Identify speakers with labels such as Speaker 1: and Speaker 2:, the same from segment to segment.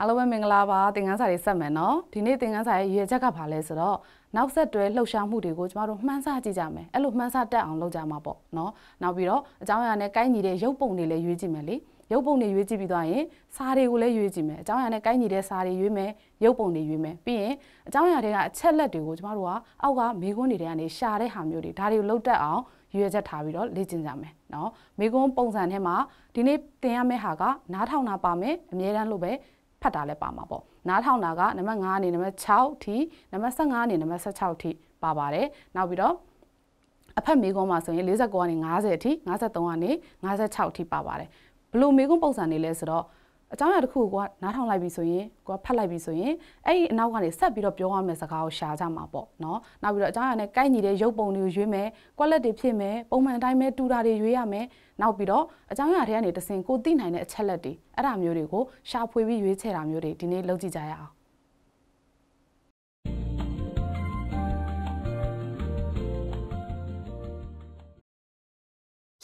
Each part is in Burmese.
Speaker 1: အားလုံးပဲမင်္ဂလာပါသင်ခန်းစာတွေဆက်မယ်နော်ဒီနေ့သင်ခန်းစာရဲ့ရည်ရချက်ကဘာလဲဆိုတော့နောက်ဆက်တွဲလှုပ်ရှားမှုတွေကိုကျမတို့မှန်းဆကြည့်ကြမယ်အဲ့လိုမှန်းဆတတ်အောင်လုပ်ကြမှာပေါ့နော်နောက်ပြီးတော့အကြောင်းအရာနဲ့ကိုင်းညီတဲ့ရုပ်ပုံတွေလည်းရွေးကြည့်မယ်လေရုပ်ပုံတွေရွေးကြည့်ပြီးသွားရင်စာတွေကိုလည်းရွေးကြည့်မယ်အကြောင်းအရာနဲ့ကိုင်းညီတဲ့စာတွေရွေးမယ်ရုပ်ပုံတွေရွေးမယ်ပြီးရင်အကြောင်းအရာတွေကအချက်လက်တွေကိုကျမတို့ကအောက်ကမေခွန်းတွေထဲကနေရှာတဲ့ဟာမျိုးတွေဒါတွေကိုလုပ်တတ်အောင်ရွေးချက်ထားပြီးတော့လေ့ကျင့်ကြမယ်နော်မေခွန်းပုံစံထဲမှာဒီနေ့သင်ရမယ့်ဟာကနားထောင်တာပါမယ်အမြဲတမ်းလို့ပဲဖတ်တာလည်းပါမှာပေါ့နားထောင်တာကနံပါတ်9အနေနံပါတ်6ထိနံပါတ်15အနေနံပါတ်16ထိပါပါတယ်နောက်ပြီးတော့အဖက်မေကုန်းမှာဆိုရင်49ကနေ90အထိ53ကနေ56အထိပါပါတယ်ဘလို့မေကုန်းပုံစံနေလဲဆိုတော့အကြောင်းအရာတစ်ခုကိုကနားထောင်လိုက်ပြီဆိုရင်ကိုကဖတ်လိုက်ပြီဆိုရင်အဲ့ဒီအနောက်ကနေဆက်ပြီးတော့ပြောရမယ့်စကားကိုရှာကြမှာပေါ့နော်နောက်ပြီးတော့အကြောင်းအရာနဲ့ကိုက်ညီတဲ့ရုပ်ပုံတွေကိုရွေးမယ် quality တွေဖြစ်မယ်ပုံမှန်အတိုင်းပဲတူတာတွေရွေးရမယ်နောက်ပြီးတော့အကြောင်းအရာတွေကနေတစင်ကိုသိနိုင်တဲ့အချက်လက်တွေအဲ့ဒါမျိုးတွေကိုရှာဖွေပြီးရွေးချယ်တာမျိုးတွေဒီနေ့လုပ်ကြည့်ကြရအောင်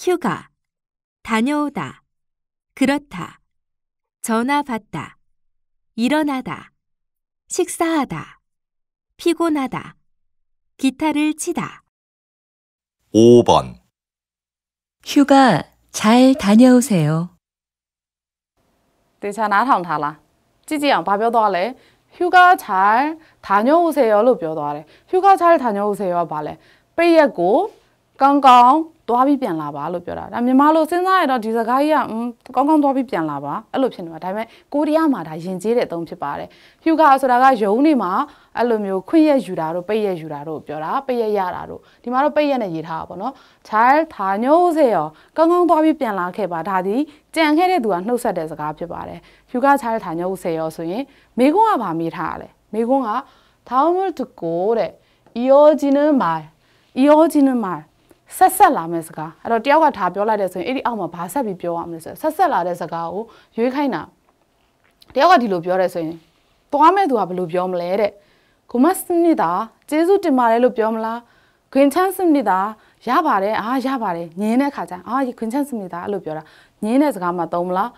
Speaker 1: 휴가다녀오다그렇다 전화 받다, 일어나다, 식사하다, 피곤하다, 기타를 치다. 5번 휴가 잘 다녀오세요. 等一下拿桶它了，自己养把表多嘞。 네, 휴가 잘 다녀오세요로 表达嘞。 휴가 잘 다녀오세요 吧嘞。毕业过，刚刚သွားပြီးပြန်လာပါလို့ပြောတာဒါမြန်မာလိုစဉ်းစားရတော့ဒီစကားကြီးကကောင်းကောင်းသွားပြီးပြန်လာပါအဲ့လိုဖြစ်နေမှာဒါပေမဲ့ကိုရီးယားမှာဒါယဉ်ကျေးတဲ့အသုံးဖြစ်ပါတယ်ဖြူကဆိုတာကရုံးနေမှာအဲ့လိုမျိုးခွင့်ရယူတာတို့ပိတ်ရယူတာတို့ပြောတာပိတ်ရရတာတို့ဒီမှာတော့ပိတ်ရနဲ့ရေးထားတာပေါ့နော် child ဒါညိုးစေရောကောင်းကောင်းသွားပြီးပြန်လာခဲ့ပါဒါဒီကြံခဲ့တဲ့သူကနှုတ်ဆက်တဲ့စကားဖြစ်ပါတယ်ဖြူက child ဒါညိုးစေရောဆိုရင်မိကုန်းကဗာမေးထားရလဲမိကုန်းက다음을듣고그래이어지는말이어지는말ဆက်ဆက်လာမယ့်စကားအဲ့တော့တယောက်ကဒါပြောလိုက်တယ်ဆိုရင်အဲ့ဒီအောက်မှာဘာဆက်ပြီးပြောရမလဲဆိုတော့ဆက်ဆက်လာတဲ့စကားကိုရွေးခိုင်းတာတယောက်ကဒီလိုပြောတယ်ဆိုရင်သွားမဲ့သူကဘယ်လိုပြောမလဲတဲ့ကိုမစနစ်တာကျေးဇူးတင်ပါတယ်လို့ပြောမလားခွင်ချမ်းစနစ်တာရပါတယ်အာရပါတယ်ငင်းတဲ့ခါကျအာခွင်ချမ်းစနစ်တာအဲ့လိုပြောတာငင်းတဲ့စကားမှသုံးမလား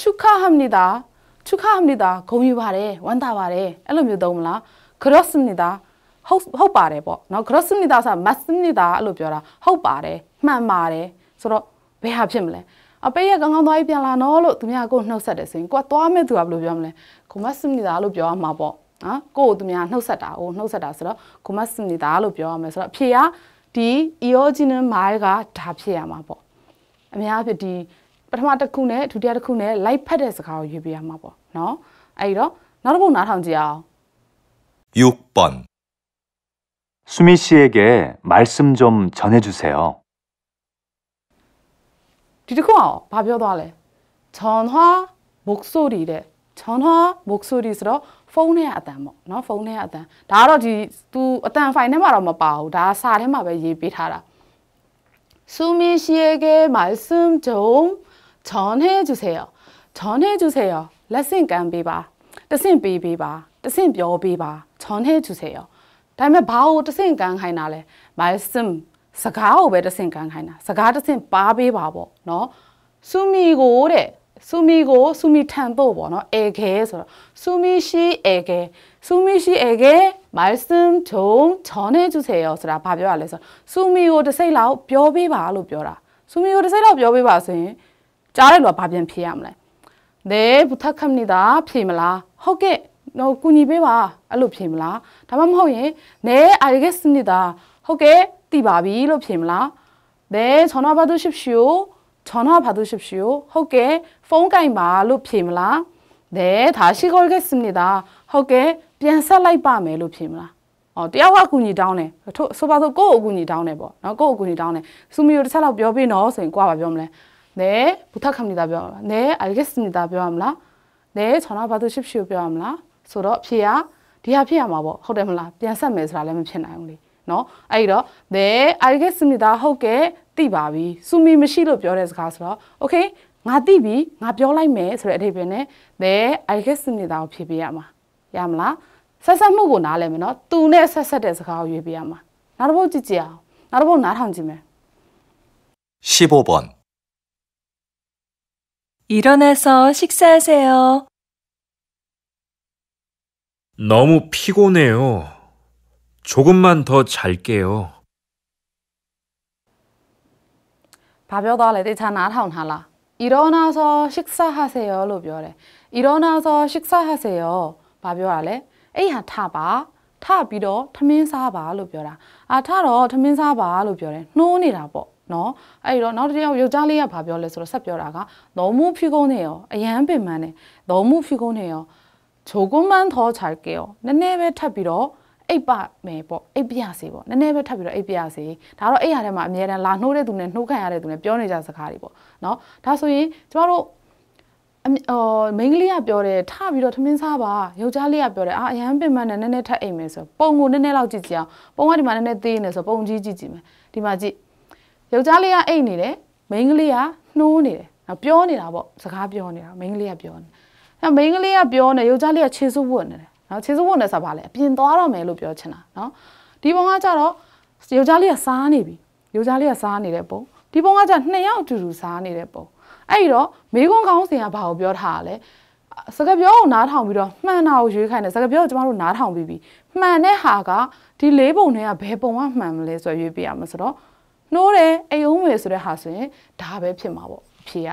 Speaker 1: ချုပ်ခဟမ်နစ်တာချုပ်ခဟမ်နစ်တာဂုံယူပါတယ်ဝမ်းသာပါတယ်အဲ့လိုမျိုးသုံးမလားခရော့စနစ်တာဟုတ်ဟုတ်ပါတယ်ပေါ့နော် gross နိတာဆို mass နိတာအဲ့လိုပြောတာဟုတ်ပါတယ်မှန်ပါတယ်ဆိုတော့ဘယ်ဟာဖြစ်မလဲအပေးရကောင်းကောင်းသွားပြီးပြန်လာနော်လို့သူများကိုနှုတ်ဆက်တယ်ဆိုရင်ကိုကသွားမဲ့သူကဘယ်လိုပြောမလဲကိုမစနိတာလို့ပြောရမှာပေါ့နော်ကိုကိုသူများနှုတ်ဆက်တာဟိုနှုတ်ဆက်တာဆိုတော့ကိုမစနိတာလို့ပြောရမှာဆိုတော့အဖြေကဒီ eogenous mile ကဒါဖြစ်ရမှာပေါ့အများအဖြစ်ဒီပထမတစ်ခုနဲ့ဒုတိယတစ်ခုနဲ့လိုက်ဖက်တဲ့စကားကိုရွေးပြရမှာပေါ့နော်အဲ့တော့နောက်တစ်ခုနားထောင်ကြည့်အောင်6번 수미 씨에게 말씀 좀 전해주세요. 这句话 바벼다래. 전화 목소리래. 전화 목소리스러 폰에 아단 뭐. 너 폰에 아단. ဒါကတော့ဒီ तू အတန် file ထဲမှ 수미 씨에게 말씀 좀 전해 주세요. 전해 주세요. 레슨 깐 비바. 레슨 비비바. 레슨 벼 비바. 전해 주세요. ဒါပေမဲ့ဘာကိုတဆင့်ကန်းခိုင်းတာလဲ my sim စကားကိုပဲတဆင့်ကန်းခိုင်းတာစကားတဆင့်ပါပေးပါပေါ့နော်ဆူမီကိုတဲ့ဆူမီကိုဆူမီထန်ဖို့ပေါ့နော်အေခဲဆိုတော့ဆူမီရှိအေခဲဆူမီရှိအေခဲမိုင်စင်ထုံချောင်းနေကျူစေရောဆိုတာဘာပြောရလဲဆိုတော့ဆူမီကိုတစ်စိတ်လောက်ပြောပေးပါလို့ပြောတာဆူမီကိုတစ်စိတ်လောက်ပြောပေးပါဆိုရင်ကြားတဲ့လူကဘာပြန်ဖြေရမလဲဒဲဘုသခမ်နီတာဖြေမလားဟုတ်ကဲ့တော့ကူညီပေးပါအဲ့လိုဖြေမလားဒါမှမဟုတ်ရင်နဲအာရီကစနစ်တာဟုတ်ကဲ့တည်ပါပြီလို့ဖြေမလားဘဲကျွန်တော်ဘာသူရှိရှိကိုကျွန်တော်ဘာသူရှိရှိကိုဟုတ်ကဲ့ဖုန်းကင်ပါလို့ဖြေမလားနဲဒါရှိခေါ်ကစနစ်တာဟုတ်ကဲ့ပြန်ဆက်လိုက်ပါမယ်လို့ဖြေမလားအော်တယောက်ကအကူညီတောင်းတယ်ထို့ဆိုပါဆိုကိုယ့်အကူညီတောင်းတယ်ပေါ့နော်ကိုယ့်အကူညီတောင်းတယ်စူမီယိုတစ်ချက်လောက်ပြောပြနော်ဆိုရင်ကိုကဘာပြောမလဲနဲဘုထခမနီတာပြောမလားနဲအာရီကစနစ်တာပြောရမလား네전화받으십시오뼈암라ဆိုတော့ဖြေရဒီဟာဖြစ်ရမှာပေါ့ဟုတ်တယ်မလားပြန်ဆက်မယ်ဆိုတာလည်းမဖြစ်နိုင်ဘူးလေနော်အဲ့တော့ the arge smita ဟုတ်ကဲ့သိပါပြီစုမီမရှိလို့ပြောတဲ့စကားဆိုတော့ okay ငါသိပြီငါပြောလိုက်မယ်ဆိုတဲ့အဓိပ္ပာယ်နဲ့ the arge smita ကိုဖြည့်ပေးရမှာရမလားဆက်ဆက်မှုကိုနားလည်မယ်နော်သူနဲ့ဆက်ဆက်တဲ့စကားကိုရွေးပေးရမှာနောက်တစ်ပုတ်ကြည့်ကြည့်အောင်နောက်တစ်ပုတ်နားထောင်ကြည့်မယ်15번 일어나서 식사하세요. 너무 피곤해요. 조금만 더 잘게요. 바벼다레디 자나라운라 일어나서 식사하세요. 로비오레. 일어나서 식사하세요. 바벼알레. 에이하 타바. 타비로 타민사바. 로비오라. 아 타로 타민사바. 로비오레. 노니라보. နော်အဲ့တော့နောက်တစ်ယော 너무 피곤해요 အရန်ပ 너무 피곤해요 조금만더잘게 요. 네네베탑비로에이빠메보에이피야세 보. 네네베탑비로에이피야 세. ဒါတော့အဲ့ရထဲမှာအများတန်းလာနှိုးတဲ့သူနဲ့နှိုးခံရတဲ့သူနဲ့ပြောနေကြစကားတွေပေါ့เนาะဒါဆိုရင်ကျမတို့ဟိုမိန်းကလေးကပြောတယ်ထပြီးတော့ထမင်းစားပါယောက်ျားလေးကပြောတယ်အာအရန်ပင်မနဲ့နည်းနည်းထပ်အိမ်မယ်ဆိုပုံကိုနည်းနည်းလောက်ကြည့်ကြအောင်ပုံကဒီမှာနည်းနည်းသေးနေဆိုပုံကြီးကြည့်ကြည့်မယ်ဒီမှာကြည့်ယောက်ျားလေးကအိမ်နေတယ်မိန်းကလေးကနှိုးနေတယ်နော်ပြောနေတာပေါ့စကားပြောနေတာမိန်းကလေးကပြောနေအဲမိန်းကလေးကပြောနေယောက်ျားလေးကခြေစွပ်ဝတ်နေတယ်နော်ခြေစွပ်ဝတ်နေဆိုပါလေအပြင်သွားတော့မယ်လို့ပြောချင်တာနော်ဒီပုံကကြတော့ယောက်ျားလေးကစားနေပြီယောက်ျားလေးကစားနေတဲ့ပုံဒီပုံကကြနှစ်ယောက်အတူတူစားနေတဲ့ပုံအဲ့ဒီတော့မိကွန်းကောင်းစင်ကဘာကိုပြောထားတာလဲစကားပြောကိုနားထောင်ပြီးတော့မှန်တာကိုရွေးခိုင်းတယ်စကားပြောကိုကျမတို့နားထောင်ပြီးပြီမှန်တဲ့ဟာကဒီလေးပုံထဲကဘယ်ပုံကမှန်မလဲဆိုရွေးပြရမှာဆိုတော့နှိုးတယ်အယုံမယ်ဆိုတဲ့ဟာဆိုရင်ဒါပဲဖြစ်မှာပေါ့အဖြေက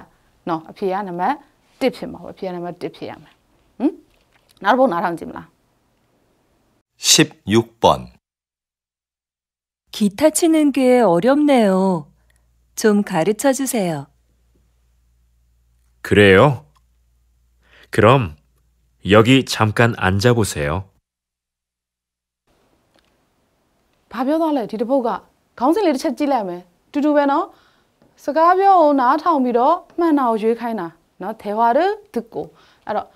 Speaker 1: နော်အဖြေကနံပါတ် 1ဖြစ်မှာပဲဖြေရနံပါတ်1ဖြေရမယ်ဟင်နောက်တစ်ပုဒ်နားထောင်ကြည့်မလား 16번 기타 치는 게 어렵네요. 좀 가르쳐 주세요. 그래요? 그럼 여기 잠깐 앉아 보세요. ။ဘာပြောသွားလဲဒီတစ်ပုဒ်ကခေါင်းစဉ်လေးတစ်ချက်ကြည့်လိုက်မယ်။တူတူပဲနော်။စကားပြောကိုနားထောင်ပြီးတော့မှန်တာကိုရွေးခိုင်းတာ။နော်대화를듣고အဲ့တော့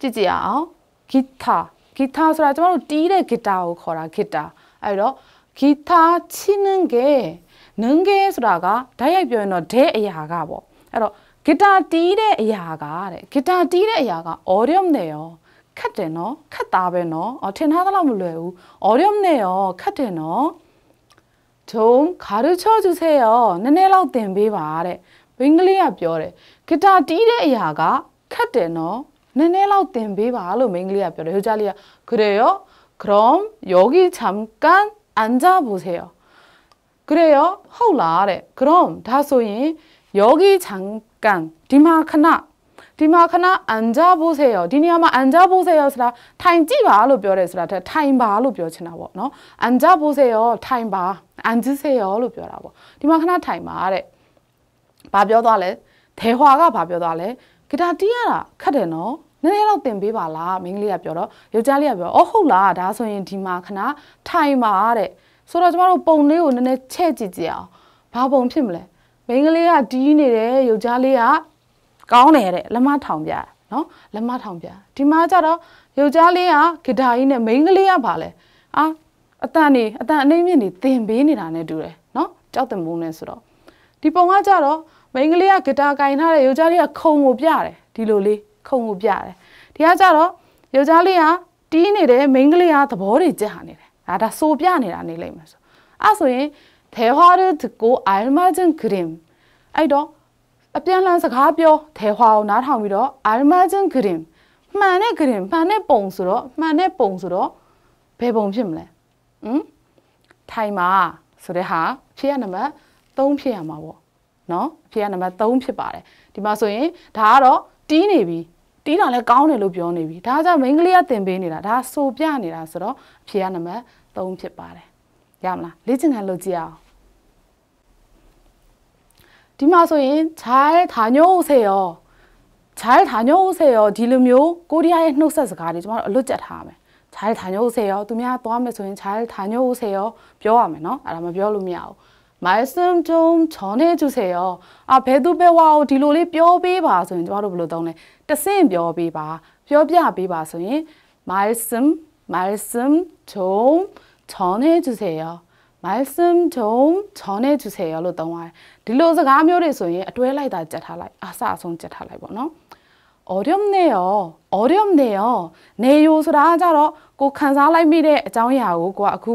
Speaker 1: ကြည့်ကြရအောင်ဂီတာဂီတာဆိုတာကျွန်တော်တို့တီးတဲ့ဂီတာကိုခေါ်တာဂီတာအဲ့တော့ဂီတာ치는게는게ဆိုတာကဓာတ်ရိုက်ပြောရင်တော့ဒဲအရာကပေါ့အဲ့တော့ဂီတာတီးတဲ့အရာကတဲ့ဂီတာတီးတဲ့အရာက audio နဲ့ရောခတ်တယ်နော်ခတ်သားပဲနော်အော်ထင်ထားသလောက်မလွယ်ဘူး audio နဲ့ရောခတ်တယ်နော်좀가르쳐주세 요. နည်းနည်းလောက်သင်ပေးပါတဲ့ဘင်္ဂလီကပြောတယ်ဂီတာတီးတဲ့အရာကခက်တယ်နော်နည်းနည်းလောက်သင်ပေးပါလို့မိန်းကလေးကပြောတယ်ဟိုကြားလေးက그래요그럼여기잠깐앉아보세요그래요ဟုတ်လားတဲ့그럼ဒါဆိုရင်여기잠깐ဒီမှာခဏဒီမှာခဏ앉아보세요ဒီနေရာမှာ앉아보세요ဆိုတာထိုင်ကြည့်ပါလို့ပြောတယ်ဆိုတာထိုင်ပါလို့ပြောချင်တာပေါ့နော်앉아보세요ထိုင်ပါ앉으세요လို့ပြောတာပေါ့ဒီမှာခဏထိုင်ပါတဲ့ဘာပြောသွားလဲဒဲဟွာကဘာပြောသွားလဲဂီတာတီးရတာခက်တယ်နော်နည်းနည်းတော့တင်ပေးပါလားမိန်းကလေးကပြောတော့ယောက်ျားလေးကပြောအော်ဟုတ်လားဒါဆိုရင်ဒီမှာခဏထိုင်ပါတဲ့ဆိုတော့ကျမတို့ပုံလေးကိုနည်းနည်းချဲ့ကြည့်ကြအောင်ဘာပုံဖြစ်မလဲမိန်းကလေးကဒီးနေတယ်ယောက်ျားလေးကကောင်းတယ်တဲ့လက်မထောင်ပြနော်လက်မထောင်ပြဒီမှာကျတော့ယောက်ျားလေးကဂီတာကြီးနဲ့မိန်းကလေးကဘာလဲအာအတန်နေအတန်အနှိမ့်မြင့်နေတင်ပေးနေတာနဲ့တူတယ်နော်ကြောက်တယ်မုန်းနေဆိုတော့ဒီပုံကကျတော့မိန်းကလေးကဂီတာကင်ထားတဲ့ယောက်ျားလေးကခုံကိုပြတယ်ဒီလိုလေးခုံကိုပြတယ်ဒီကကြတော့ယောက်ျားလေးကတီးနေတယ်မိန်းကလေးကသဘောတွေကြာနေတယ်ဒါဒါဆိုပြနေတာနေလိမ့်မယ်ဆိုအဲ့ဆိုရင်대화를듣고알맞은그 림. 아이도아편란가벼대화어나타오미로알맞은그 림. 만의그 림, 만의봉수 로, 만의봉수로배봉핌 래. 응? 타이 마, 소래 하, 피아나 마, 똥피아마 워. နော်အဖေကနံပါတ်3ဖြစ်ပါတယ်ဒီမှာဆိုရင်ဒါကတော့တီးနေပြီတီးတာလည်းကောင်းတယ်လို့ပြောနေပြီဒါကြောင့်မိန်းကလေးကတင်ပေးနေတာဒါဆိုပြနေတာဆိုတော့အဖေကနံပါတ်3ဖြစ်ပါတယ်ရမလားလေ့ကျင့်ခန်းလုပ်ကြည့်အောင်ဒီမှာဆိုရင်ခြားထာညိုးဆေရောခြားထာညိုးဆေရောဒီလိုမျိုးကိုရီးယားရဲ့နှုတ်ဆက်စကားတွေကျွန်တော်တို့အလွတ်ကျက်ထားမယ်ခြားထာညိုးဆေရောသူများသွားမယ်ဆိုရင်ခြားထာညိုးဆေရောပြောရမယ်နော်အဲ့ဒါမပြောလို့မရဘူး말씀좀전해주세 요. 아, 배두배와오디로리뼈비 봐. 소인저로불러다운 에. 뜻은뼈비 봐. 뼈비야비 봐. 소인말씀말씀좀전해주세 요. 말씀좀전해주세 요. 로다 운. 디로စကားမျိုးတွေဆိုရင်အတွဲလိုက်တာကြက်ထားလိုက်အစအဆုံးကြက်ထားလိုက်ပေါ့နော်어렵네 요. 어렵네 요. 네요ဆိုတာကတော့ကိုခံစားလိုက်မိတဲ့အကြောင်းအရာကိုကိုကအခု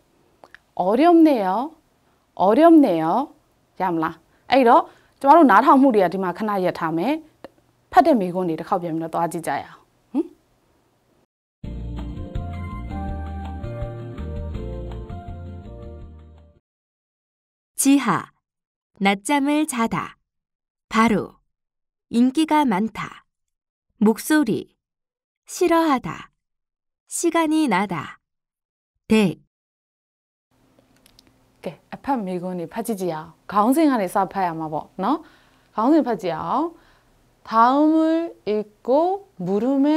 Speaker 1: 어렵네요. 어렵네요. ရမလားအဲ့တော့ကျမတို့နားထောင်မှုတွေကဒီမှာခဏရပ်ထားမယ်ဖတ်တဲ့မိကွန်းတွေတစ်ခေါက်ပြန်ပြီးတော့သွားကြည့်ကြရအောင် 지하, 낮잠을 자다, 바로, 인기가 많다, 목소리, 싫어하다, 시간이 나다, 대, ဖတ်မိခွန်းတွေဖတ်ကြည့်ကြရအောင်ခေါင်းစဉ်ကနေစဖတ်ရမှာပေါ့နော်ခေါင်းစဉ်ဖတ်ကြည့်အောင်다음을읽고물음에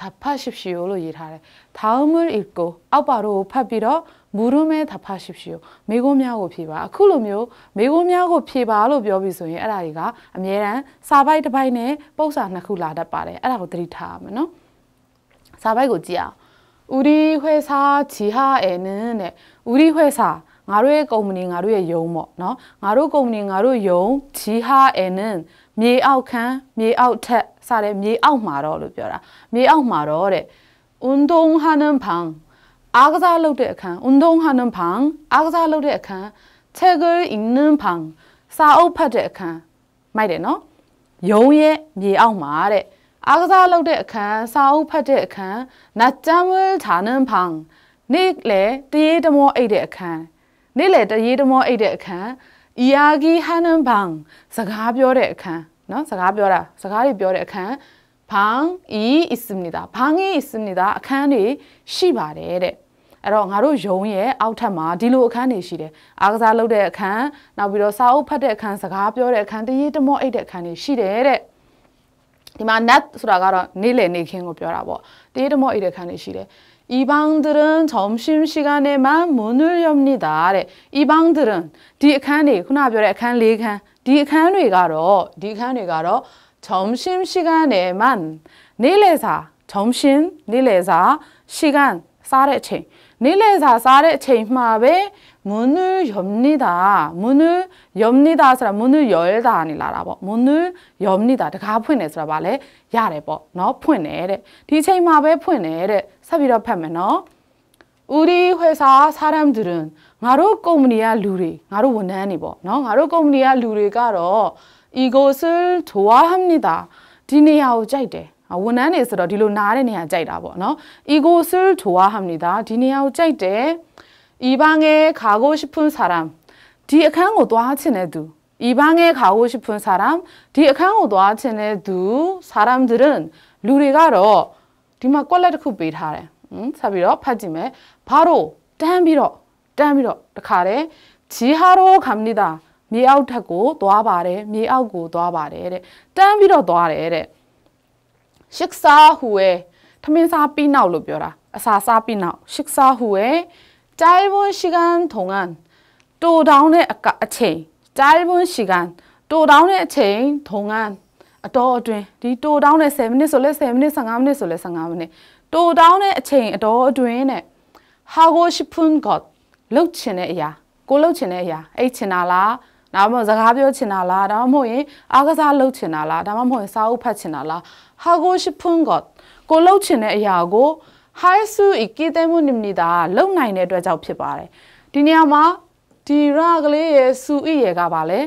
Speaker 1: 답하십시오လို့ရေးထားတယ်다음을읽고အောက်ပါတော့ဖတ်ပြီးတော့မူရုမဲသဖရှိရှိမိကုံးများကိုဖြေပါအခုလိုမျိုးမိကုံးများကိုဖြေပါလို့ပြောပြီးဆိုရင်အဲ့ဒါတွေကအများရန်စာပိုက်တစ်ပိုက်နဲ့ပု္ပ္ပစာနှစ်ခုလာတတ်ပါတယ်အဲ့ဒါကိုသတိထားရမယ်နော်စာပိုက်ကိုကြည့်အောင်우리회사지하에는네우리회사ငါတို့ရဲ့ကုမ္ပဏီငါတို့ရဲ့ယုံပေါ့နော်ငါတို့ကုမ္ပဏီငါတို့ယုံဂျီဟာအန်န်မြေအောက်ခန်းမြေအောက်ထက်စတဲ့မြေအောက်မှာတော့လို့ပြောတာမြေအောက်မှာတော့တဲ့ဥန်ဒုံဟာနန်ဖန်အားကစားလုပ်တဲ့အခန်းဥန်ဒုံဟာနန်ဖန်အားကစားလုပ်တဲ့အခန်းချက်ဂယ်အင်းနန်ဖန်စာအုပ်ဖတ်တဲ့အခန်းမိုက်တယ်နော်ယုံရဲ့မြေအောက်မှာတဲ့အားကစားလုပ်တဲ့အခန်းစာအုပ်ဖတ်တဲ့အခန်းနတ်ကျမ်းဝဲဌာနန်ဖန်နေလေတရေတမောအိတ်တဲ့အခန်းနေ့လယ်တရေတမောအိတ်တဲ့အခန်းအီယာဂီဟန်နန်ဘန်စကားပြောတဲ့အခန်းနော်စကားပြောတာစကားတွေပြောတဲ့အခန်းဖန်အီအစ်စမီဒါဖန်အီအစ်စမီဒါအခန်းတွေရှိပါတယ်တဲ့အဲ့တော့ငါတို့ယုံရဲ့အောက်ထပ်မှာဒီလိုအခန်းတွေရှိတယ်။အားကစားလုပ်တဲ့အခန်း၊နောက်ပြီးတော့စာအုပ်ဖတ်တဲ့အခန်း၊စကားပြောတဲ့အခန်း၊တရေတမောအိတ်တဲ့အခန်းတွေရှိတယ်တဲ့။ဒီမှာ nat ဆိုတာကတော့နေ့လယ်နေခင်းကိုပြောတာပေါ့။တရေတမောအိတ်တဲ့အခန်းတွေရှိတယ်။이방들은점심시간에만문을엽니 다. 이방들은디칸이흔하별의칸리칸디칸이가로디칸이가로점심시간에만내일사점심내일사시간쌀의체내일사쌀의체마베문을엽니 다. 문을엽니 다. ဆိုတာ문을열다နေလာတာပေါ့문을엽니다တကားဖွင့်တယ်ဆိုတာဗာလဲရတယ်ပေါ့เนาะဖွင့်တယ်တဲ့ဒီအချိန်မှာပဲဖွင့်တယ်တဲ့ဆက်ပြီးတော့ဖတ်မယ်เนาะ우리회사사람들은ငါတို့ကုမ္ပဏီကလူတွေငါတို့ဝန်ထမ်းတွေပေါ့เนาะငါတို့ကုမ္ပဏီကလူတွေကတော့이곳을좋아합니다ဒီနေရာကိုကြိုက်တယ်ဝန်ထမ်းတွေဆိုတော့ဒီလိုနားတဲ့နေရာကြိုက်တာပေါ့เนาะ이곳을좋아합니다ဒီနေရာကိုကြိုက်တယ်이방에가고싶은사람뒤칸고도하치네 두. 이방에가고싶은사람뒤칸고도하치네두사람들은루리가로디마꼴레트쿠베이타 레. 응? 사비로파지메바로땀비로땀비로가래지하로갑니 다. မြေအောက်ထက်ကိုသွားပါတယ်မြေအောက်ကိုသွားပါတယ်တဲ့တန်းပြီးတော့သွားတယ်တဲ့ရှစ်စာဟူရဲ့ထမင်းစားပြီးနောက်လို့ပြောတာအစာစားပြီးနောက်ရှစ်စာဟူရဲ့짧은시간동안또다운의아까아체짧은시간또다운의아체동안အတော်အတွင်းဒီတိုတောင်းတဲ့10မိနစ်ဆိုလဲ10မိနစ်15မိနစ်ဆိုလဲ15မိနစ်တိုတောင်းတဲ့အချိန်အတော်အတွင်းနဲ့ how go shipun got လုတ်ချင်တဲ့အရာကိုလုတ်ချင်တဲ့အရာအိတ်ချင်တာလားဒါမှမဟုတ်စကားပြောချင်တာလားဒါမှမဟုတ်ရင်အားကစားလုပ်ချင်တာလားဒါမှမဟုတ်ရင်စာအုပ်ဖတ်ချင်တာလား how go shipun got ကိုလုတ်ချင်တဲ့အရာကို high su ikitemu nimnida လုံနိုင်တဲ့အတွက်ကြောင့်ဖြစ်ပါတယ်ဒီနေရာမှာဒီရကလေးရဲ့စုဣရဲ့ကပါလဲ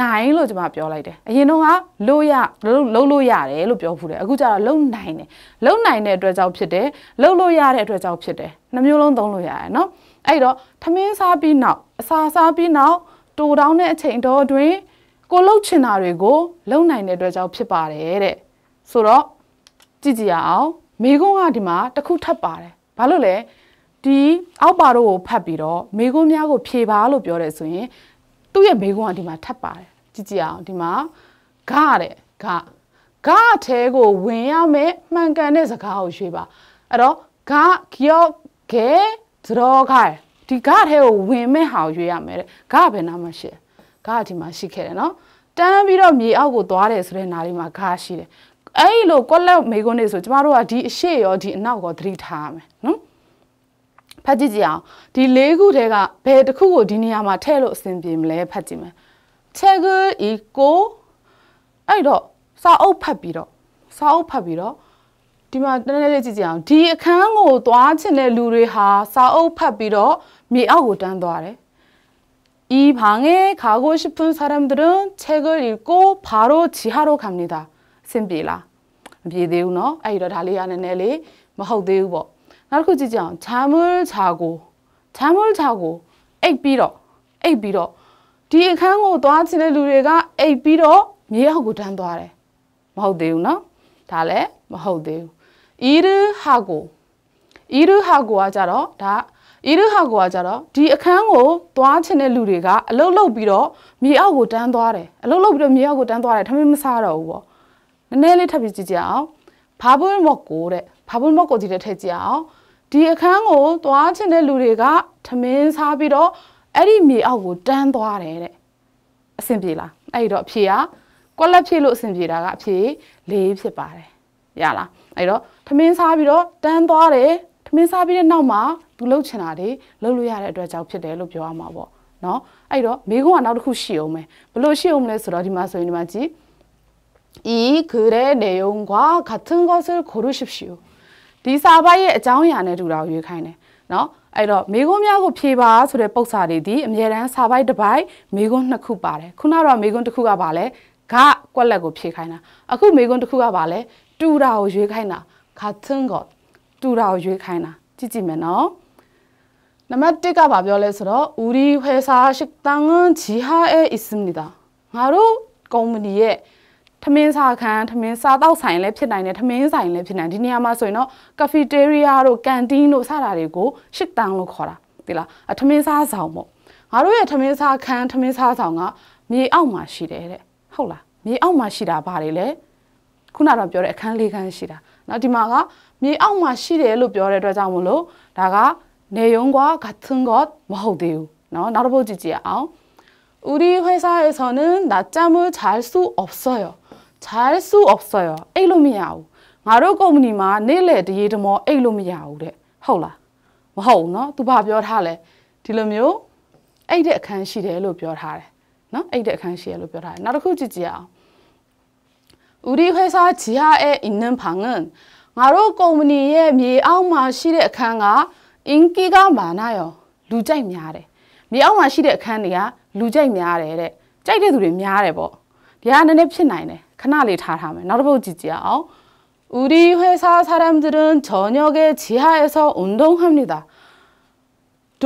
Speaker 1: နိုင်လို့ကျွန်မပြောလိုက်တယ်အရင်တော့ကလို့ရလုံးလို့ရတယ်လို့ပြောဖူးတယ်အခုကျတော့လုံနိုင်တယ်လုံနိုင်တဲ့အတွက်ကြောင့်ဖြစ်တယ်လုံလို့ရတဲ့အတွက်ကြောင့်ဖြစ်တယ်နှမျိုးလုံးသုံးလို့ရတယ်နော်အဲ့တော့ထမင်းစားပြီးနောက်အစာစားပြီးနောက်တိုတောင်းတဲ့အချိန်တော်အတွင်းကိုလှုပ်ချင်တာတွေကိုလုံနိုင်တဲ့အတွက်ကြောင့်ဖြစ်ပါတယ်တဲ့ဆိုတော့ကြည့်ကြရအောင်မေကွန်းကဒီမှာတစ်ခုထပ်ပါတယ်ဘာလို့လဲဒီအောက်ပါတော့ကိုဖတ်ပြီးတော့မေကွန်းများကိုဖြေပါလို့ပြောတယ်ဆိုရင် သူ့ရဲ့မေကွန်းကဒီမှာထပ်ပါတယ်ကြည့်ကြည့်အောင်ဒီမှာဂတဲ့ဂဂအแทကိုဝင်ရမယ်မှန်ကန်တဲ့စကားကိုရွေးပါအဲ့တော့ဂကျော်ဂဲဒရောဂါဒီဂအแทကိုဝင်မဲ့ဟာကိုရွေးရမယ်တဲ့ဂဘယ်နာမရှိဂဒီမှာရှိခဲ့တယ်နော်တန်းပြီးတော့မြေအောက်ကိုသွားတယ်ဆိုတဲ့နားလေးမှာဂါရှိတယ်အဲ့လိုကွက်လက်မိကုန်းနေဆိုကျမတို့ကဒီအရှိရောဒီအနောက်ရောသတိထားရမယ်နော်ဖတ်ကြည့်ကြအောင်ဒီ၄ခုထဲကဘယ်တစ်ခုကိုဒီနေရာမှာထည့်လို့အဆင်ပြေမလဲဖတ်ကြည့်မယ် Tagger Eco အဲ့တော့စာအုပ်ဖတ်ပြီးတော့စာအုပ်ဖတ်ပြီးတော့ဒီမှာတနေ့လေးကြည့်ကြအောင်ဒီအခန်းကိုသွားချင်တဲ့လူတွေဟာစာအုပ်ဖတ်ပြီးတော့မြေအောက်ကိုတန်းသွားတယ်이방에가고싶은사람들은책을읽고바로지하로갑니다ဆင်ပြေလားမပြေသေးဘူးเนาะအဲ့တော့ဒါလေးကနည်းနည်းလေးမဟုတ်သေးဘူးပေါ့နောက်တစ်ခုကြည့်ကြအောင်ချာမူလ်ချာကိုချာမူလ်ချာကိုအိတ်ပြီးတော့အိတ်ပြီးတော့ဒီအခန်းကိုသွားချင်တဲ့လူတွေကအိတ်ပြီးတော့မြေအောက်ကိုတန်းသွားတယ်မဟုတ်သေးဘူးเนาะဒါလည်းမဟုတ်သေးဘူးအီရူဟာကိုအီရူဟာကိုကကြတော့ဒါအီရူဟာကိုကကြတော့ဒီအခန်းကိုသွားချင်တဲ့လူတွေကအလုတ်လုတ်ပြီးတော့မြေအောက်ကိုတန်းသွားတယ်အလုတ်လုတ်ပြီးတော့မြေအောက်ကိုတန်းသွားတယ်ထမင်းမစားတော့ဘူးပေါ့ည်းနည်းလေးထပ်ပြီးကြည့်ကြအောင်ဘာဘွေမော့ကိုတဲ့ဘာဘွေမော့ကိုဒီတဲ့ထည့်ကြည့်အောင်ဒီအခန်းကိုသွားချင်တဲ့လူတွေကထမင်းစားပြီးတော့အဲ့ဒီမြေအောက်ကိုတန်းသွားတယ်တဲ့အဆင်ပြေလားအဲ့တော့အဖြေကကွက်လက်ဖြေလို့အဆင်ပြေတာကအဖြေ၄ဖြစ်ပါတယ်ရလားအဲ့တော့ထမင်းစားပြီးတော့တန်းသွားတယ်ထမင်းစားပြီးတဲ့နောက်မှာသူလှုပ်ချင်တာတွေလှုပ်လို့ရတဲ့အတွက်ကြောင့်ဖြစ်တယ်လို့ပြောရမှာပေါ့နော်အဲ့တော့မိကုံးကနောက်တစ်ခုရှိအောင်မယ်ဘလို့ရှိအောင်မလဲဆိုတော့ဒီမှာဆိုရင်ဒီမှာကြည့်이글의내용과같은것을고르십시 오. 디사바의장야네두라고유익하 네. နော်အဲ့တော့မိကုံးများကိုဖြေပါဆိုတဲ့ပုံစံတွေဒီအမြဲတမ်းစာပိုက်တစ်ပိုက်မိကုံးနှစ်ခုပါတယ်ခုနကတော့မိကုံးတစ်ခုကပါလဲဂကွက်လက်ကိုဖြေခိုင်းတာအခုမိကုံးတစ်ခုကပါလဲတူတာကိုရွေးခိုင်းတာခါသင်းကတူတာကိုရွေးခိုင်းတာကြည့်ကြည့်မယ်နော်နံပါတ်1ကဘာပြောလဲဆိုတော့우리회사식당은지하에있습니 다. ငါတို့ကုမ္ပဏီရဲ့ထမင်းစာခန်းထမင်းစားတောက်ဆိုင်လည်းဖြစ်နိုင်တယ်ထမင်းဆိုင်လည်းဖြစ်နိုင်ဒီနေရာမှာဆိုရင်တော့ cafeteria တို့ canteen တို့စတာတွေကိုရှစ်တန်းလို့ခေါ်တာဒီလားအထမင်းစားဆောင်ပေါ့ငါတို့ရဲ့ထမင်းစားခန်းထမင်းစားဆောင်ကမြေအောက်မှာရှိတယ်တဲ့ဟုတ်လားမြေအောက်မှာရှိတာဘာတွေလဲခုနတော့ပြောတဲ့အခန်းလေးခန်းရှိတာနော်ဒီမှာကမြေအောက်မှာရှိတယ်လို့ပြောတဲ့အတွက်ကြောင့်မလို့ဒါကနေယုံကွာဂတ်ထွန်ကော့မဟုတ်သေးဘူးနော်နောက်တစ်ပုဒ်ကြည့်ကြည့်အောင်우리회사에서는낮잠을잘수없어요잘수없어요အိတ်လို့မရဘူးငါတို့ကုမ္ပဏီမှာနေ့လယ်တရေတမောအိတ်လို့မရဘူးတဲ့ဟုတ်လားမဟုတ်ဘူးเนาะသူဘာပြောထားလဲဒီလိုမျိုးအိတ်တဲ့အခန်းရှိတယ်လို့ပြောထားတယ်เนาะအိတ်တဲ့အခန်းရှိတယ်လို့ပြောထားတယ်နောက်တစ်ခုကြည့်ကြည့်အောင်우리회사지하에있는방은ငါတို့ကုမ္ပဏီရဲ့မြေအောက်မှာရှိတဲ့အခန်းကအင်ကီကမာနာရောလူကြိုက်များတယ်မြေအောက်မှာရှိတဲ့အခန်းတွေကလူကြိုက်များတယ်တဲ့ကြိုက်တဲ့သူတွေများတယ်ပေါ့ဒီကနည်းနည်းဖြစ်နိုင်တယ်ခဏလေးထားထားမယ်နောက်တစ်ပုဒ်ကြည့်ကြရအောင်우리회사사람들은저녁에지하에서운동합니 다. 또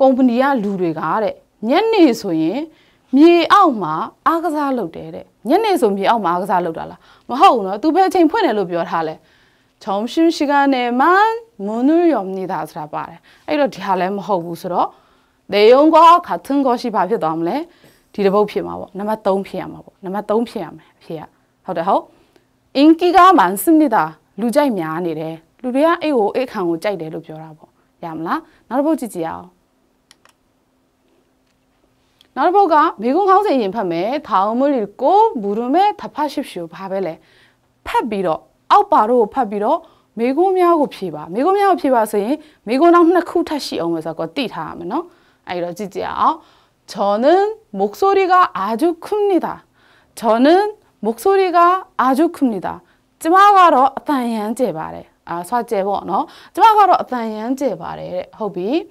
Speaker 1: 컴퍼니야루레가တဲ့ညနေဆိုရင်မြေအောက်မှာအားကစားလုပ်တယ်တဲ့ညနေဆိုမြေအောက်မှာအားကစားလုပ်တာလားမဟုတ်ဘူးเนาะသူပဲအချိန်ဖွင့်တယ်လို့ပြောထားလဲ점심시간에만문을엽니다ဆိုတာပါတယ်အဲ့တော့ဒီဟာလည်းမဟုတ်ဘူးဆိုတော့내용과같은것이바뀌었다면ဒီတစ်ပုတ်ဖြစ်မှာပေါ့နံပါတ်3ဖြစ်ရမှာပေါ့နံပါတ်3ဖြစ်ရမှာအဖြေကဟုတ်တယ်ဟုတ်အင်ကီကမှစနစ်တာလူကြိုက်များနေတယ်လူတွေကအဲ့ကိုအဲ့ခံကိုကြိုက်တယ်လို့ပြောတာပေါ့ရမလားနောက်တစ်ပုတ်ကြည့်ကြည့်အောင်နောက်တစ်ပုတ်ကမိကုန်းခေါင်းစဉ်ရင်ဖတ်မယ်ထောင်မလီကိုဘူရုမဲသဖတ်ရှိရှိဘာပဲလဲဖတ်ပြီးတော့အောက်ပါတော့ကိုဖတ်ပြီးတော့မိကုန်းများကိုဖြေပါမိကုန်းများကိုဖြေပါဆိုရင်မိကုန်းနောက်နှစ်ခုထပ်ရှိအောင်မယ်ဆိုတော့ကိုတိထားရမယ်နော်အဲ့တော့ကြည့်ကြအောင် 저는 목소리가 아주 큽니다. 저는 목소리가 아주 큽니다. ကျမကတော့အတန်ရမ်းကျယ်ပါတယ်။အာဆွကျယ်ပေါ့နော်။ကျမကတော့အတန်ရမ်းကျယ်ပါတယ်တဲ့။ဟုတ်ပြီ။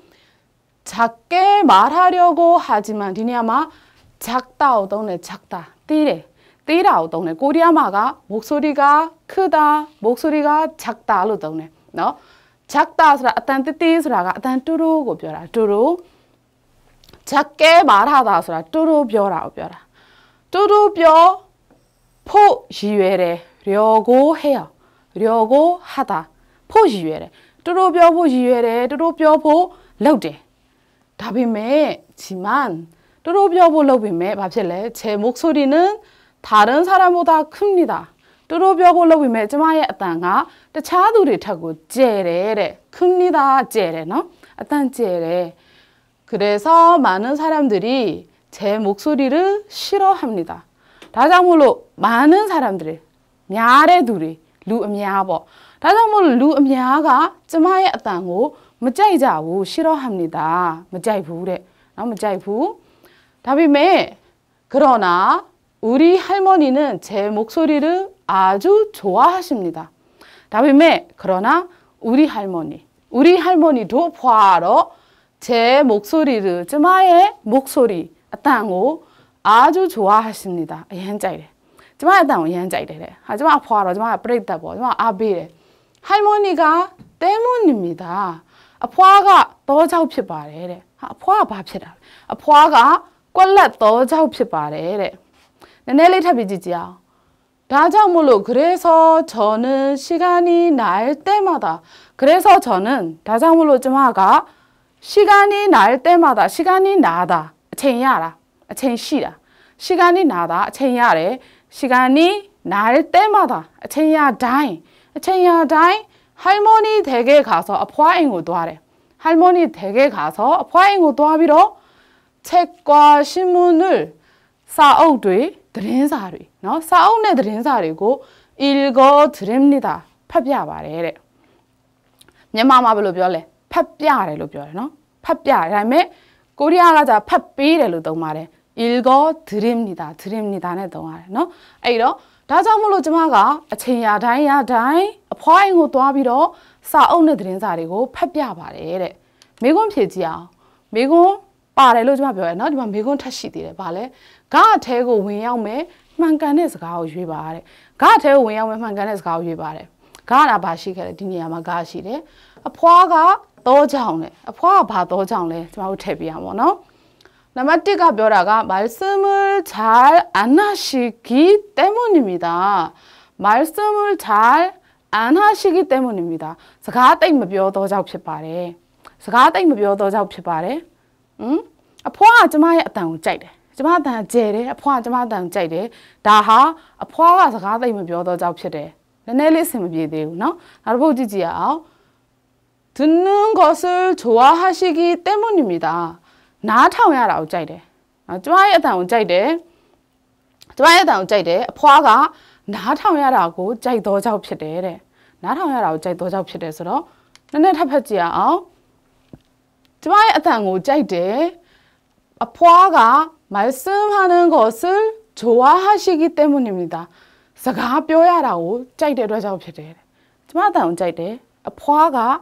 Speaker 1: 작게 말하려고 하지만ဒီနေရာမှာ 작다고 သုံးတယ် 작다 ။တီးတယ်။တီးတာကိုသုံးတယ်။ကိုရီးယားမှာက 목소리가 크다 목소리가 작다လို့သုံးတယ်နော်။작다ဆိုတာအတန်တိတိဆိုတာကအတန်တူတူကိုပြောတာတူတူ။ 작게 말하다 소라 뚜루벼라 벼라 뚜루벼 포시외래려고 해요. 려고 하다. 포시외래 뚜루벼 포시외래 뚜루벼 포우데 답이매 지만 뚜루벼 포 럭비매 밥실래 제 목소리는 다른 사람보다 큽니다. 뚜루벼 포 럭비매 저마의 땅가 차두리 타고 째레래 큽니다. 째레 너. 어떤 째레 그래서 많은 사람들이 제 목소리를 싫어합니다. 다장물로 많은 사람들이 냐레두리 루음야보 다장물로 루음야가 쯔마의 땅고 무짜이자고 싫어합니다. 무짜이부래 무짜이부 다음에 그러나 우리 할머니는 제 목소리를 아주 좋아하십니다. 다음에 그러나 우리 할머니 우리 할머니도 보아로 제 목소리를 쯔마의 목소리 땅고 아주 좋아하십니다. 현자이래. 쯔마의 땅고 현자이래. 하지마 보아라 쯔마 브레이다 보 쯔마 아비래. 할머니가 때문입니다. 아, 포가떠자옵 바래래. 아, 포 밥시라. 아, 포가 꼴렛 떠자옵 바래래. 내내리 탑이 지지야. 다자물로 그래서 저는 시간이 날 때마다 그래서 저는 다자물로 좀 하가 ရှိကနေနာတဲ့တဲမှာသာရှိကနေနာတာအချိန်ရတာအချိန်ရှိတာရှိကနေနာတာအချိန်ရတယ်ရှိကနေနာတဲ့တဲမှာသာအချိန်ရတိုင်းအချိန်ရတိုင်း harmony ထဲခဲ့ခါဆိုအဖွားအိမ်ကိုသွားတယ်할머니댁에가서화행호도합이로책과신문을사옥들드린사리너사옥네드린사리고읽어드립니다ဖတ်ပြပါတယ်တဲ့မြန်မာမှာဘယ်လိုပြောလဲဖတ်ပြတယ်လို့ပြောတယ်နော်ဖတ်ပြဒါပေမဲ့ကိုရီးယားကကြာဖတ်ပေးတယ်လို့သုံးပါတယ် ilgo dream နေတာ dream နေတာနဲ့သုံးရတယ်เนาะအဲ့တော့ဒါကြောင့်မလို့ကျမကအချိန်ရတိုင်းရတိုင်းအဖွားအိမ်ကိုသွားပြီးတော့စာအုပ်နဲ့သတင်းစာတွေကိုဖတ်ပြပါတယ်တဲ့မိကွန်းဖြည့်ကြည့်အောင်မိကွန်းပါတယ်လို့ကျမပြောရဲเนาะဒီမှာမိကွန်းထက်ရှိသေးတယ်ဗာလဲဂအထဲကိုဝင်ရောက်မယ်မှန်ကန်တဲ့စကားကိုရွေးပါတဲ့ဂအထဲကိုဝင်ရောက်မယ်မှန်ကန်တဲ့စကားကိုရွေးပါတယ်ဂါတာဘာရှိခဲ့လဲဒီနေရာမှာဂါရှိတယ်အဖွားကသောကြောင့်လေအဖွားကဘာသောကြောင့်လဲကျွန်တော်တို့ထည့်ပြရမှာပေါ့နော်နံပါတ်1ကပြောတာကမာစမလ်ဂျာအနာရှိကီတေမွန်မီတာမာစမလ်ဂျာအနာရှိကီတေမွန်မီတာစကားတိတ်မပြောသောကြောင့်ဖြစ်ပါတယ်စကားတိတ်မပြောသောကြောင့်ဖြစ်ပါတယ်ဟမ်အဖွားကကျမရဲ့အတန်ကိုကြိုက်တယ်ကျမအတန်ကျဲတယ်အဖွားကျမအတန်ကြိုက်တယ်ဒါဟာအဖွားကစကားတိတ်မပြောသောကြောင့်ဖြစ်တယ်နည်းနည်းလေးအဆင်မပြေသေးဘူးเนาะနောက်တစ်ပုတ်ကြည့်ကြည့်ရအောင် 듣는 것을 좋아하시기 때문입니다. 나타오야 오짜이래. 아, 좋아야 다 오짜이래. 좋아야 다 오짜이래. 포아가 나타오야라고 짜이 더 작업실에. 나타오야라고 짜이 더 작업실에서 너네 네, 답하지야. 좋아야 다 오짜이대. 아, 포아가 말씀하는 것을 좋아하시기 때문입니다. 사가 뼈야라고 짜이대로 작업실에. 좋아다 오짜이대. 아, 포아가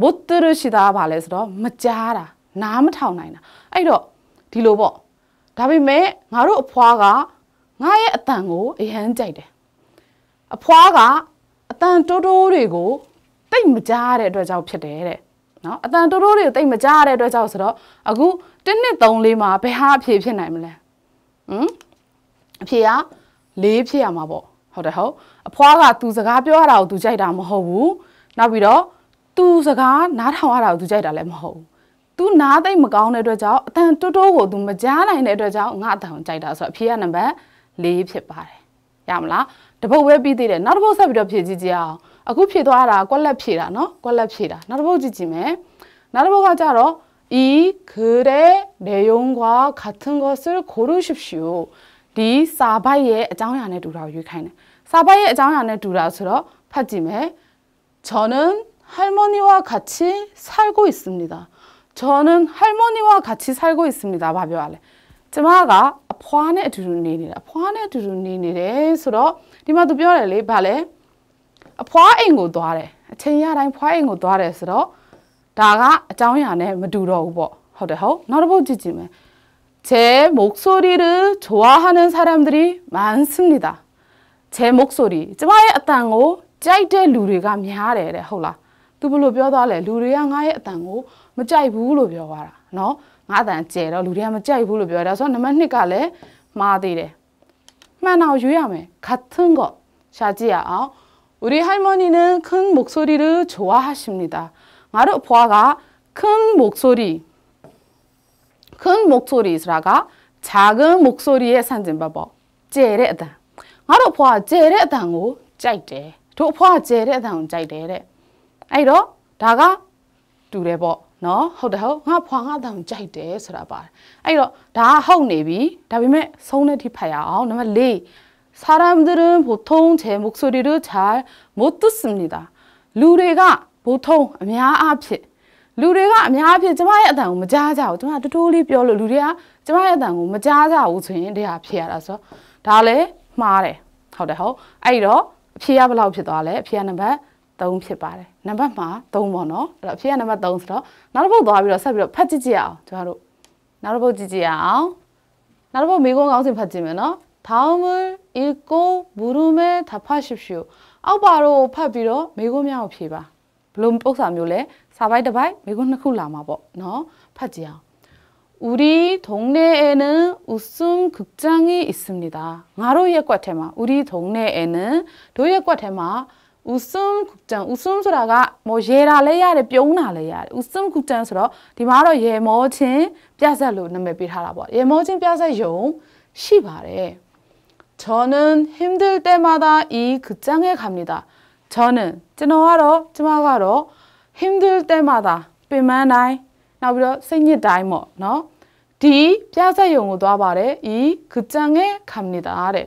Speaker 1: မုတ်တရရှိတာဘာလဲဆိုတော့မကြားတာနားမထောင်နိုင်တာအဲ့တော့ဒီလိုပေါ့ဒါပေမဲ့ငါတို့အဖွားကငါရဲ့အတန်ကိုအရန်ကြိုက်တယ်အဖွားကအတန်တိုးတိုးတွေကိုတိတ်မကြားတဲ့အတွက်ကြောင့်ဖြစ်တယ်တဲ့နော်အတန်တိုးတိုးတွေကိုတိတ်မကြားတဲ့အတွက်ကြောင့်ဆိုတော့အခုတစ်နှစ်သုံးလေးမှာဘယ်ဟာအဖြေဖြစ်နိုင်မလဲဟမ်အဖြေကလေးဖြစ်ရမှာပေါ့ဟုတ်တယ်ဟုတ်အဖွားကသူစကားပြောတာကိုသူကြိုက်တာမဟုတ်ဘူးနောက်ပြီးတော့သူစကားနားထောင်ရတာကိုသူကြိုက်တာလည်းမဟုတ်ဘူး။ तू နားသိမကောင်းတဲ့အတွက်ကြောင့်အတန်တိုးတိုးကို तू မကြားနိုင်တဲ့အတွက်ကြောင့်ငါအတန်ကိုကြိုက်တာဆိုတော့အဖြေကနံပါတ်၄ဖြစ်ပါတယ်။ရမလား။တပုတ်ပဲပြီးသေးတယ်။နောက်တစ်ပုတ်ဆက်ပြီးတော့ဖြည့်ကြည့်ကြအောင်။အခုဖြည့်သွားတာကွက်လက်ဖြည့်တာနော်။ကွက်လက်ဖြည့်တာ။နောက်တစ်ပုတ်ကြည့်ကြည့်မယ်။နောက်တစ်ပုတ်ကကြတော့이글의내용과같은것을고르십시오ဒီစာပိုက်ရဲ့အကြောင်းအရာနဲ့တူတာကိုရွေးခိုင်းတယ်စာပိုက်ရဲ့အကြောင်းအရာနဲ့တူတာဆိုတော့ဖတ်ကြည့်မယ်저는 할머니와 같이 살고 있습니다. 저는 할머니와 같이 살고 있습니다. 바비와레. 제마가 포안에 두루니니라. 포안에 두루니니래서로 디마도 벼레리 바레. 포아잉고 도아레. 체야라인 포아잉고 도아레서로 다가 아야네 마두로 우보. 허데호. 나르보 지지메. 제 목소리를 좋아하는 사람들이 많습니다. 제 목소리. 제마의 아땅고 짜이데 루리가 많아래. 허라. သူဘလို့ပြောသွားလဲလူတွေကငါရဲ့အတန်ကိုမကြိုက်ဘူးလို့ပြောသွားတာနော်ငါအတန်ကျဲတော့လူတွေကမကြိုက်ဘူးလို့ပြောတာဆိုတော့နံပါတ်1ကလည်းမှားသေးတယ်မှန်အောင်ရွေးရမယ်ခတ်ထင်းကရှာကြည့်ရအောင်우리할머니는큰목소리를좋아하십니 다. 나로보아가큰목소 리, 큰목소리라가작은목소리에산진봐 봐. 제레 다. 나로보아제레다고짜이 대. 도보아제레다고짜이대 래. အဲ့တော့ဒါကတူတယ်ပေါ့နော်ဟုတ်တယ်ဟုတ်ငါဖွာငါတောင်ကြိုက်တယ်ဆိုတာပါတယ်အဲ့တော့ဒါကဟုတ်နေပြီဒါပေမဲ့ဆုံးတဲ့ထိဖတ်ရအောင်နံပါတ်၄사람들은보통제목소리를잘못듣습니 다. လူတွေကဘိုးထုံးအများအားဖြင့်လူတွေကအများအားဖြင့်ကျမရဲ့အတန်ကိုမကြားကြဘူးကျမတတိုးလေးပြောလို့လူတွေကကျမရဲ့အတန်ကိုမကြားကြဘူးဆိုရင်တရားဖြစ်ရတာဆိုတော့ဒါလည်းမှားတယ်ဟုတ်တယ်ဟုတ်အဲ့တော့အဖြေကဘယ်လောက်ဖြစ်သွားလဲအဖြေကနံပါတ်3ဖြစ်ပါတယ်နံပါတ်မှာ3ပေါ့နော်အဲ့တော့အဖြေကနံပါတ်3ဆိုတော့နောက်တစ်ပုတ်သွားပြီးတော့ဆက်ပြီးတော့ဖတ်ကြည့်ကြအောင်ကျမတို့နောက်တစ်ပုတ်ကြည့်ကြအောင်နောက်တစ်ပုတ်မိကုန်းကောင်းစင်ဖတ်ကြည့်မယ်နော်다음을읽고물음에답하십시 오. အောက်ပါတော့ဖတ်ပြီးတော့မိကုန်းများကိုဖြေပါ။ဘလို့ပုစ္ဆာမျိုးလဲစာပိုက်တစ်ပိုက်မိကုန်းနှစ်ခုလာမှာပေါ့နော်။ဖတ်ကြအောင်။우리동네에는웃음극장이있습니다။ငါတို့ရက်ကွက်ထဲမှာ우리동네에는တို့ရက်ကွက်ထဲမှာ usum kutan usum ဆိုတာကမောရေတာလည်းရတယ်ပြုံးတာလည်းရတယ် usum kutan ဆိုတော့ဒီမှာတော့ရေမောချင်းပြဆက်လို့နာမည်ပေးထားတာပေါ့ရေမောချင်းပြဆက်ယုံရှိပါတယ်저는힘들때마다이극장에갑니다저는ကျွန်တော်ကတော့ကျွန်မကတော့힘들때마다ပင်ပန်းတိုင်းနောက်ပြီးတော့စိတ်ညစ်တိုင်းပေါ့နော်ဒီပြဆက်ယုံကိုသွားပါတယ်이극장에갑니다တဲ့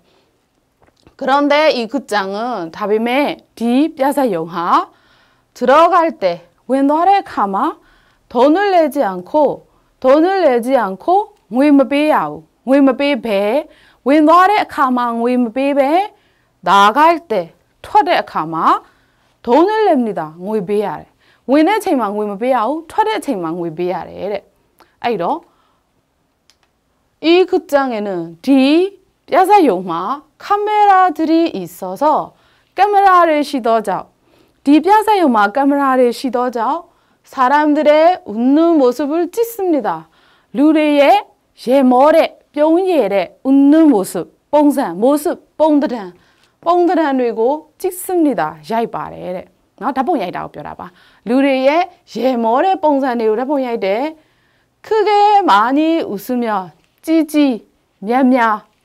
Speaker 1: 그런데이극장은다빔의디뼈사영화들어갈때웬월의카마돈을내지않고돈을내지않고무이무비야우무이무비배웬월의카마무이무비배나갈때퇴의카마돈을냅니다무이비야래웬의책만무이무비야우퇴의책만무이비야래အဲ့တော့ဤ극장에는디 야사 영화 카메라들이 있어서 카메라를 시도죠 디비야사 영화 카메라를 시도죠 사람들의 웃는 모습을 찍습니다. 루레의 예머레 뿅예레 웃는 모습 뽕산 모습 뽕드란 뽕드란 이고 찍습니다. 야이바레 어, န나다်야이တ고뼈라봐루ိ의က머တာကိုပြ야ာတ크게많이웃으며찌찌며며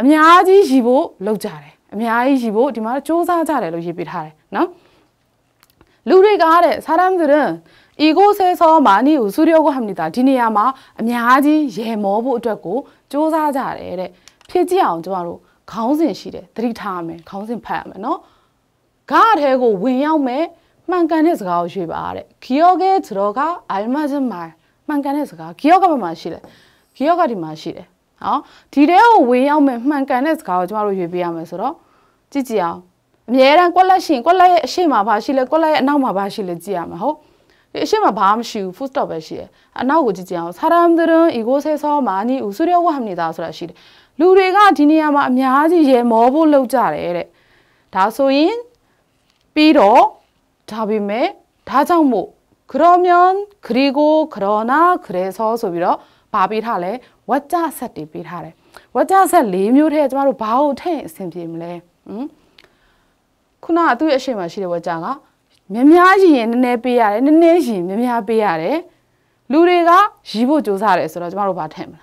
Speaker 1: အများကြီးရီဖို့လောက်ကြတယ်အများကြီးရီဖို့ဒီမှာစ조사ကြတယ်လို့ရေးပြထားတယ်နော်လူတွေကတဲ့사람들은이곳에서많이웃으려고합니다ဒီနေရာမှာအများကြီးရေမောဖို့အတွက်ကိုစ조사ကြတယ်တဲ့ဖြစ်ကြအောင်ကျွန်တော်တို့ခေါင်းစဉ်ရှိတယ်သတိထားရမယ်ခေါင်းစဉ်ဖတ်ရမယ်နော်ဂအထဲကိုဝင်ရောက်မယ်မှန်ကန်တဲ့စကားကိုရွေးပါတဲ့ဂီယောဂဲဂျရောကအာလမဇမိုင်မှန်ကန်တဲ့စကားဂီယောဂဘယ်မှာရှိလဲဂီယောဂဒီမှာရှိတယ်ဟောဒီတဲကိုဝင်ရောက်မဲ့မှန်ကန်တဲ့စကားကိုကျမတို့ရွေးပေးရမယ်ဆိုတော့ကြည့်ကြည့်အောင်အများရန်ကွက်လက်ရှင်ကွက်လက်ရဲ့အရှိမဘာရှိလဲကွက်လက်ရဲ့အနောက်မှာဘာရှိလဲကြည့်ရမှာဟုတ်ဒီအရှိမဘာမရှိဘူး full stop ပဲရှိတယ်အနောက်ကိုကြည့်ကြည့်အောင်ဆာရမ်ဒရွန်အီဂိုဆေဆောမာနီဥဆူရဝဟမ်နေတာဆိုတာရှိတယ်လူတွေကဒီနေရာမှာအများကြီးရေမောဖို့လုပ်ကြတယ်တဲ့ဒါဆိုရင်ပြီးတော့ဒါပေမဲ့ဒါကြောင့်မို့그러면그리고그러나그래서ဆိုပြီးတော့ဘာပေးထားလဲဝကြဆက်တွေပေးထားတယ်ဝကြဆက်၄မျိုးထဲကျမတို့ဘာလို့ထည့်အဆင်ပြေမလဲဟင်ခုနကသူ့ရဲ့အရှိမရှိတဲ့ဝကြကများများရင်ရင်နည်းနည်းပေးရတယ်နည်းနည်းရင်များများပေးရတယ်လူတွေကရီးဖို့ကြိုးစားတယ်ဆိုတော့ကျမတို့ဘာထည့်မလား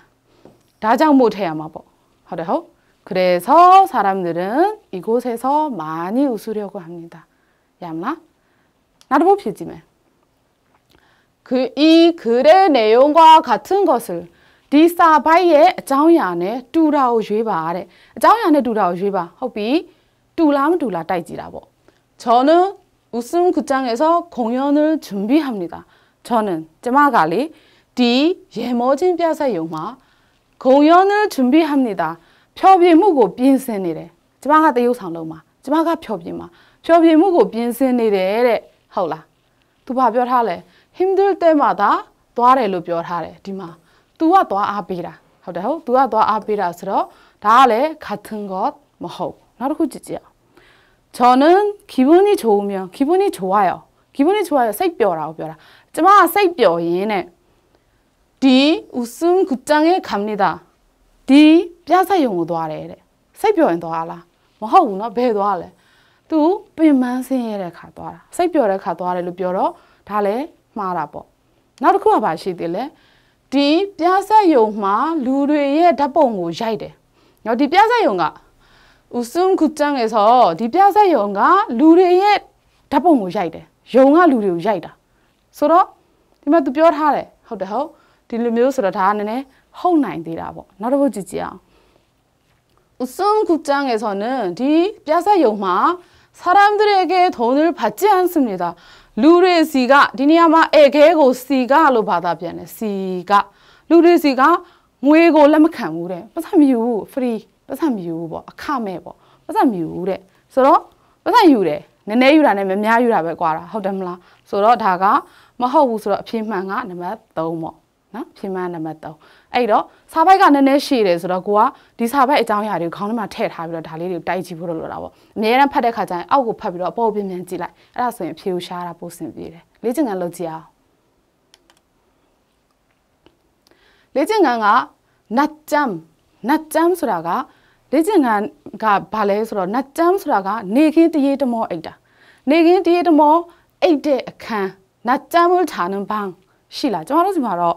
Speaker 1: ဒါကြောင့်မို့ထည့်ရမှာပေါ့ဟုတ်တယ်ဟုတ်그래서사람들은이곳에서많이웃으려고합니 다. 야나나를봅시지만그이글의내용과같은것을ဒီစာပိုက်ရဲ့အကြောင်းအရာနဲ့တူတာကိုရွေးပါတဲ့အကြောင်းအရာနဲ့တူတာကိုရွေးပါဟုတ်ပြီတူလားမတူလားတိုက်ကြည့်တာပေါ့저는웃음극장에서공연을준비합니다저는ကျမကလေဒီရေမောချင်းပြဆက်ယုံမှာဂုံယောနဂျွန်ဘီဟမ်နေတာဖြောပြမှုကိုပြင်ဆင်နေတယ်ကျမကတရုပ်ဆောင်လုံးမှာကျမကဖြောပြမှာဖြောပြမှုကိုပြင်ဆင်နေတယ်တဲ့ဟုတ်လားသူဘာပြောထားလဲဟင်ဒူတဲမှာသာသွားတယ်လို့ပြောထားတယ်ဒီမှာ။ तू ကသွားအားပေးတာ။ဟုတ်တယ်ဟုတ်။ तू ကသွားအားပေးတာဆိုတော့ဒါကလည်း cotton god မဟုတ်။နောက်တစ်ခုကြည့်ကြည့်အောင်။저는기분이좋으면기분이좋아요။기분이좋아요စိတ်ပျော်တာကိုပြောတာ။ကျမကစိတ်ပျော်ရင်းနဲ့ဒီ웃음극장에갑니다။ဒီပြဆက်ရုံကိုသွားတယ်တဲ့။စိတ်ပျော်ရင်သွားလား။မဟုတ်ဘူးနော်ဘယ်သွားလဲ။ तू ပင်ပန်းဆင်းရဲတဲ့ခါသွားတာ။စိတ်ပျော်တဲ့ခါသွားတယ်လို့ပြောတော့ဒါလည်းမှားတာပေါ့။နောက်တစ်ခုကဘာရှိသေးလဲ။ ဒီပြားဆက်ယုံမှာလူတွေရဲ့ဓာတ်ပုံကိုရိုက်တယ်။နော်ဒီပြားဆက်ယုံက우승구장에서ဒီပြားဆက်ယုံကလူတွေရဲ့ဓာတ်ပုံကိုရိုက်တယ်။ယုံကလူတွေကိုရိုက်တာ။ဆိုတော့ဒီမှာသူပြောထားတယ်ဟုတ်တယ်ဟုတ်ဒီလိုမျိုးဆိုတော့ဒါကနည်းနည်းဟုတ်နိုင်သေးတာပေါ့နောက်တစ်ခုကြည့်ကြည့်အောင်우승구장에서는디뼈사용마사람들에게돈을받지않습니다 လူတွေစီကဒီနေရာမှာဧခဲကိုစီကလို့ဘာသာပြန်တယ်စီကလူတွေစီကငွေကိုလက်မခံဘူးတဲ့ပတ်စံမယူဘူး free ပတ်စံမယူဘူးပေါ့အခမဲ့ပေါ့ပတ်စံမယူဘူးတဲ့ဆိုတော့ပတ်စံယူတယ်နည်းနည်းယူတာနဲ့မများယူတာပဲကွာတာဟုတ်တယ်မလားဆိုတော့ဒါကမဟုတ်ဘူးဆိုတော့အဖြေမှန်ကနံပါတ်3ပေါ့နော်ဖြေမှန်းနံပါတ်3အဲ့တော့စာပိုက်ကနည်းနည်းရှည်တယ်ဆိုတော့ကိုကဒီစာပိုက်အကြောင်းအရာတွေကိုခေါင်းထဲမှာထည့်ထားပြီးတော့ဒါလေးတွေကိုတိုက်ကြည့်ဖို့လိုတာပေါ့အများရန်ဖတ်တဲ့ခါကျရင်အောက်ကိုဖတ်ပြီးတော့အပေါ်ကိုပြင်ပြင်ကြည့်လိုက်အဲ့ဒါဆိုရင်ဖြေကိုရှားတာပိုဆင်ပြေတယ်လေ့ကျင့်ခန်းလုပ်ကြည့်အောင်လေ့ကျင့်ခန်းကနတ်တမ်နတ်တမ်ဆိုတာက လေ့ကျင့်ခန်းကဘာလဲဆိုတော့နတ်တမ်ဆိုတာက နေခင်းတရေတမောအိတ်တာနေခင်းတရေတမောအိတ်တဲ့အခန်းနတ်တမ်ဝဌာနံဘန်းရှိလားကျွန်တော်တို့ဒီမှာတော့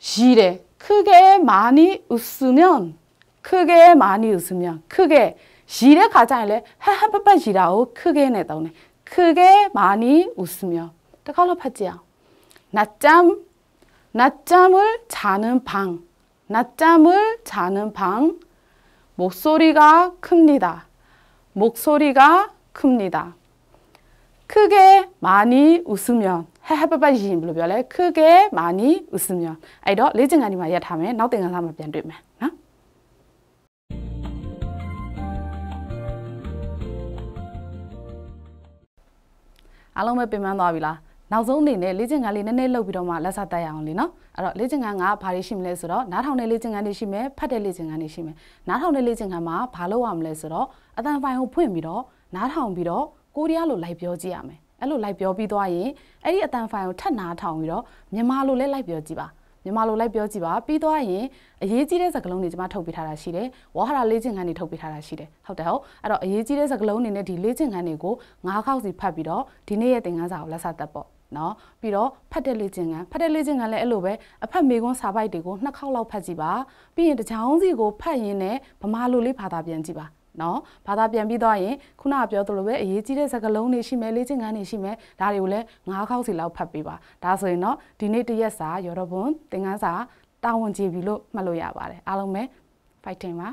Speaker 1: 시래 크게 많이 웃으면 크게 많이 웃으면 크게 시래 가장래 한번만 시라오 크게 내다오네 크게 많이 웃으며 뜨거워하지요 낮잠 낮잠을 자는 방 낮잠을 자는 방 목소리가 큽니다 목소리가 큽니다 크게 많이 웃으면 ဟဲဟဲပပရင်ဘယ်လိုပြောလဲခကဲမာနီဥစမြအဲ့တော့လေ့ကျင့်ခန်းဒီမှာရက်ထားမယ်နောက်သင်ခန်းစာမှာပြန်တွေ့မယ်နော်အားလုံးပဲပြင်ပန်းသွားပြီလားနောက်ဆုံးအနေနဲ့လေ့ကျင့်ခန်းလေးနည်းနည်းလုပ်ပြီးတော့မှလက်စတက်ရအောင်လေနော်အဲ့တော့လေ့ကျင့်ခန်းကဘာတွေရှိမလဲဆိုတော့နားထောင်တဲ့လေ့ကျင့်ခန်းတွေရှိမယ်ဖတ်တဲ့လေ့ကျင့်ခန်းတွေရှိမယ်နားထောင်တဲ့လေ့ကျင့်ခန်းမှာဘာလုပ်ရမလဲဆိုတော့အတန်ဖိုင်ကိုဖွင့်ပြီးတော့နားထောင်ပြီးတော့ကိုရီးယားလိုလိုက်ပြောကြည့်ရမယ်အဲ့လိုလိုက်ပြောပြီးသွားရင်အဲ့ဒီအတန်ဖိုင်ကိုထပ်နာထောင်ပြီးတော့မြန်မာလိုလဲလိုက်ပြောကြည့်ပါမြန်မာလိုလိုက်ပြောကြည့်ပါပြီးသွားရင်အရေးကြီးတဲ့စကားလုံးတွေကျွန်မထုတ်ပေးထားတာရှိတယ်ဝါဟာရလေ့ကျင့်ခန်းတွေထုတ်ပေးထားတာရှိတယ်ဟုတ်တယ်ဟုတ်အဲ့တော့အရေးကြီးတဲ့စကားလုံးတွေနဲ့ဒီလေ့ကျင့်ခန်းတွေကို၅ခေါက်စီဖတ်ပြီးတော့ဒီနေ့ရဲ့သင်ခန်းစာကိုလက်စသတ်ပေါ့နော်ပြီးတော့ဖတ်တဲ့လေ့ကျင့်ခန်းဖတ်တဲ့လေ့ကျင့်ခန်းလည်းအဲ့လိုပဲအဖတ်မေကွန်းစာပိုက်တွေကိုနှစ်ခေါက်လောက်ဖတ်ကြည့်ပါပြီးရင်တချောင်းစီကိုဖတ်ရင်းနဲ့ဗမာလိုလေးဘာသာပြန်ကြည့်ပါနော်ဘာသာပြန်ပြီးသွားရင်ခုနကပြောသလိုပဲအရေးကြီးတဲ့စကားလုံးတွေရှိမယ်လေ့ကျင့်ခန်းတွေရှိမယ်ဒါတွေကိုလည်း၅ခေါက်စီလောက်ဖတ်ပေးပါဒါဆိုရင်တော့ဒီနေ့တရက်စာရော်တော်ဘွန်သင်ခန်းစာတာဝန်ကျေပြီလို့မှတ်လို့ရပါတယ်အားလုံးပဲ fighting ပါ